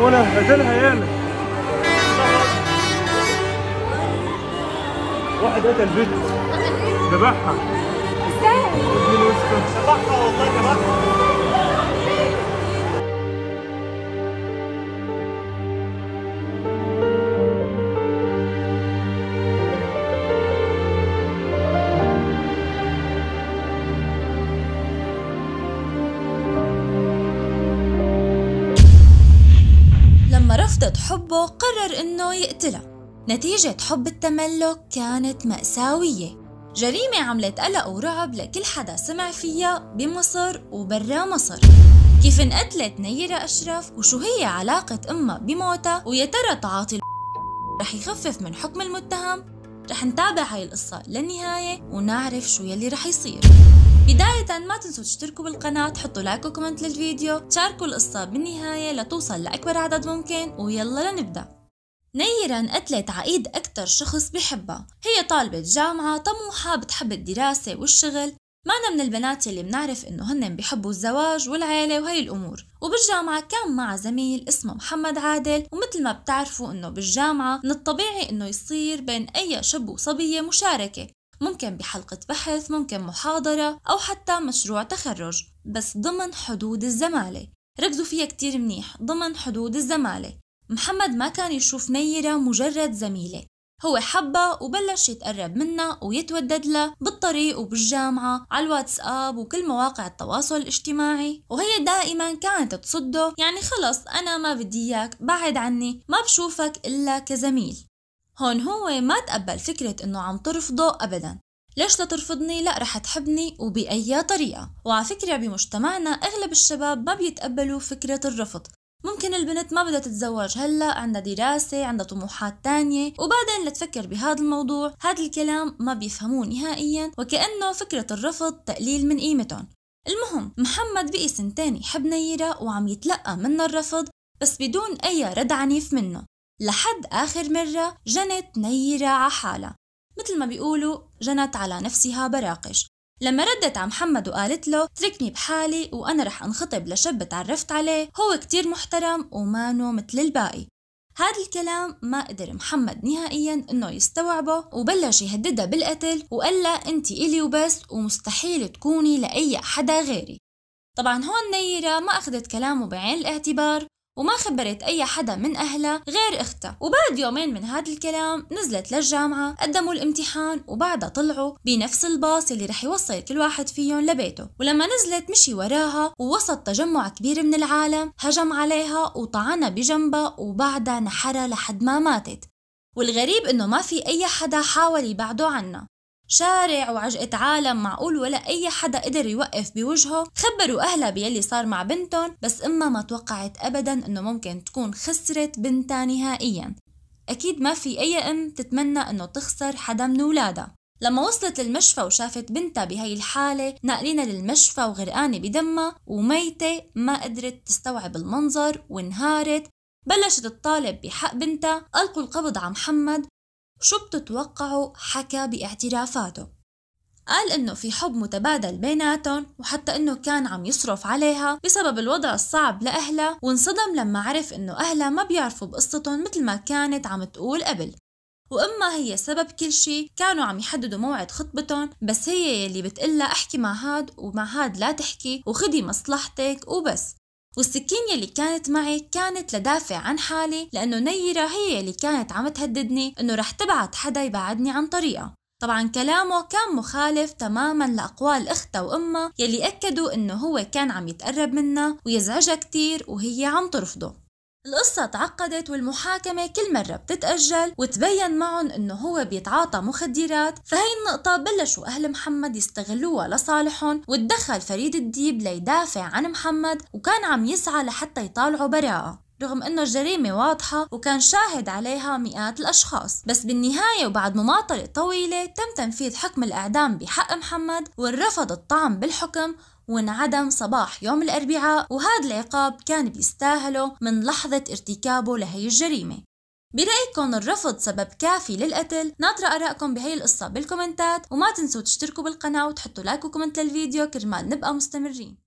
وانا هجلها ياما واحد قتل بنت ذبحها رفضت حبه قرر انه يقتلها نتيجة حب التملك كانت مأساوية جريمة عملت قلق ورعب لكل حدا سمع فيها بمصر وبرا مصر كيف انقتلت نيرة أشرف وشو هي علاقة أمها بموتها ويا ترى تعاطي رح يخفف من حكم المتهم رح نتابع هاي القصة للنهاية ونعرف شو يلي رح يصير بداية ما تنسوا تشتركوا بالقناة تحطوا لايك وكومنت للفيديو تشاركوا القصة بالنهاية لتوصل لأكبر عدد ممكن ويلا لنبدأ نيران قتلت عقيد أكتر شخص بحبها هي طالبة جامعة طموحة بتحب الدراسة والشغل أنا من البنات اللي بنعرف انه هن بيحبوا الزواج والعيلة وهي الامور وبالجامعة كان مع زميل اسمه محمد عادل ومثل ما بتعرفوا انه بالجامعة من الطبيعي انه يصير بين اي شب وصبية مشاركة ممكن بحلقة بحث ممكن محاضرة أو حتى مشروع تخرج بس ضمن حدود الزمالة ركزوا فيها كتير منيح ضمن حدود الزمالة محمد ما كان يشوف نيرة مجرد زميلة هو حبها وبلش يتقرب منها ويتودد لها بالطريق وبالجامعة على الواتساب وكل مواقع التواصل الاجتماعي وهي دائما كانت تصده يعني خلص أنا ما بدي إياك بعد عني ما بشوفك إلا كزميل هون هو ما تقبل فكرة إنه عم ترفضه أبدا ليش لترفضني لا رح تحبني وبأي طريقة وعلى فكرة بمجتمعنا أغلب الشباب ما بيتقبلوا فكرة الرفض ممكن البنت ما بدها تتزوج هلا عندها دراسة عندها طموحات تانية وبعدين لتفكر بهذا الموضوع هذا الكلام ما بيفهموه نهائيا وكأنه فكرة الرفض تقليل من قيمتهم المهم محمد بقي سنتين يحب نيرة وعم يتلقى منه الرفض بس بدون أي رد عنيف منه لحد آخر مرة جنت نيرة عحالها مثل ما بيقولوا جنت على نفسها براقش لما ردت على محمد وقالت له تركني بحالي وأنا رح أنخطب لشاب تعرفت عليه هو كتير محترم ومانو مثل الباقي هذا الكلام ما قدر محمد نهائيا انه يستوعبه وبلش يهددها بالقتل وقال لها انت الي وبس ومستحيل تكوني لاي حدا غيري طبعا هون نيرة ما أخذت كلامه بعين الاعتبار وما خبرت أي حدا من أهلها غير أختها وبعد يومين من هذا الكلام نزلت للجامعة قدموا الامتحان وبعدها طلعوا بنفس الباص اللي رح يوصل كل واحد فيهم لبيته ولما نزلت مشي وراها ووسط تجمع كبير من العالم هجم عليها وطعنها بجنبها وبعدها نحرها لحد ما ماتت والغريب انه ما في اي حدا حاول يبعده عنا شارع وعجقة عالم معقول ولا أي حدا قدر يوقف بوجهه خبروا أهلها بيلي صار مع بنتهم بس أمها ما توقعت أبدا أنه ممكن تكون خسرت بنتها نهائيا أكيد ما في أي أم تتمنى أنه تخسر حدا من ولادها لما وصلت للمشفى وشافت بنتها بهي الحالة ناقلينها للمشفى وغرقانة بدمها وميتة ما قدرت تستوعب المنظر وانهارت بلشت الطالب بحق بنتها ألقوا القبض على محمد شو بتتوقعوا حكى باعترافاته قال انه في حب متبادل بيناتهم وحتى انه كان عم يصرف عليها بسبب الوضع الصعب لاهلها وانصدم لما عرف انه اهلها ما بيعرفوا بقصتهم مثل ما كانت عم تقول قبل وإما هي سبب كل شي كانوا عم يحددوا موعد خطبتهم بس هي يلي بتقلها احكي مع هاد ومع هاد لا تحكي وخدي مصلحتك وبس والسكين يلي كانت معي كانت لدافع عن حالي لأنه نيرة هي اللي كانت عم تهددني أنه رح تبعت حدا يبعدني عن طريقها طبعا كلامه كان مخالف تماما لأقوال أختها وأمها يلي أكدوا أنه هو كان عم يتقرب منها ويزعجها كتير وهي عم ترفضه القصة تعقدت والمحاكمة كل مرة بتتأجل وتبين معهم انه هو بيتعاطى مخدرات فهي النقطة بلشوا اهل محمد يستغلوها لصالحهم وتدخل فريد الديب ليدافع عن محمد وكان عم يسعى لحتى يطالعوا براءة رغم انه الجريمة واضحة وكان شاهد عليها مئات الاشخاص بس بالنهاية وبعد مماطلة طويلة تم تنفيذ حكم الاعدام بحق محمد والرفض الطعن بالحكم وانعدم صباح يوم الأربعاء وهذا العقاب كان بيستاهله من لحظة ارتكابه لهي الجريمة برأيكم الرفض سبب كافي للقتل؟ ناطرة أراءكم بهي القصة بالكومنتات وما تنسوا تشتركوا بالقناة وتحطوا لايك وكومنت للفيديو كرمال نبقى مستمرين